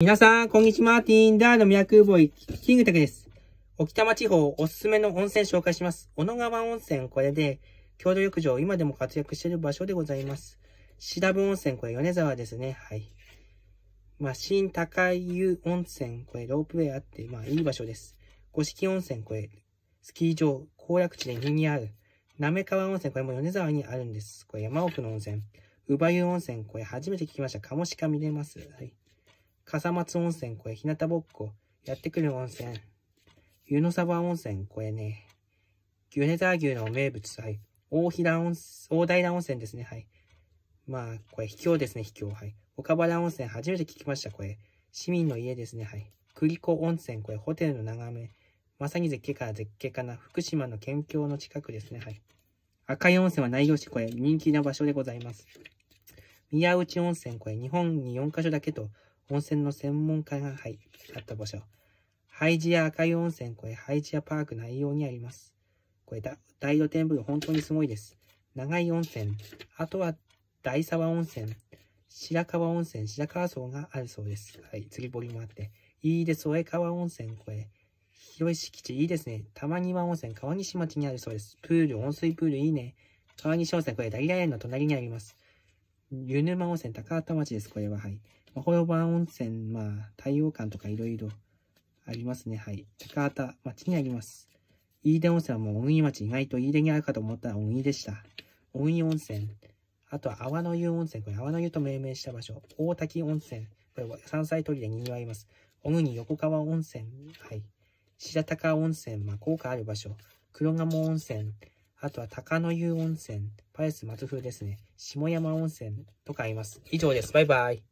皆さん、こんにちは。ティーンダーのミラクーボーイ、キングタケです。沖玉地方おすすめの温泉紹介します。小野川温泉、これで、郷土浴場、今でも活躍している場所でございます。シダブ温泉、これ米沢ですね。はい。まあ、新高湯温泉、これロープウェイあって、まあ、いい場所です。五色温泉、これ、スキー場、行楽地で2にある。滑川温泉、これも米沢にあるんです。これ山奥の温泉。乳母湯温泉、これ初めて聞きました。鴨しか見れます。はい。笠松温泉越え、日向ぼっこ、やってくる温泉、湯の沢温泉越えね、ネザー牛の名物、はい、大平温、大平温泉ですね、はい。まあ、これ、秘境ですね、秘境、はい。岡原温泉、初めて聞きました、これ。市民の家ですね、はい。栗子温泉、これ、ホテルの眺め。まさに絶景から絶景かな。福島の県境の近くですね、はい。赤い温泉は内容市、これ、人気な場所でございます。宮内温泉、これ、日本に4カ所だけと、温泉の専門家が入った場所。ハイジア赤い温泉これハイジアパーク内容にあります。これだ、大露天風呂本当にすごいです。長井温泉、あとは大沢温泉、白川温泉、白川荘があるそうです。はい、釣り堀もあって。いいです、添川温泉これ。広い敷地、いいですね。玉庭温泉、川西町にあるそうです。プール、温水プール、いいね。川西温泉、これ、ダリラ園の隣にあります。湯沼温泉、高畑町です、これは。はい。ほ呼ば温泉、まあ、太陽館とかいろいろありますね。はい。高畑町にあります。飯田温泉はもう恩井町、意外と飯田にあるかと思ったら恩井でした。恩井温泉。あとはわの湯温泉。これわの湯と命名した場所。大滝温泉。これ山菜取りで賑わいます。小国横川温泉。はい。白鷹温泉。まあ、効果ある場所。黒鴨温泉。あとは鷹の湯温泉。パレス松風ですね。下山温泉とかあります。以上です。バイバイ。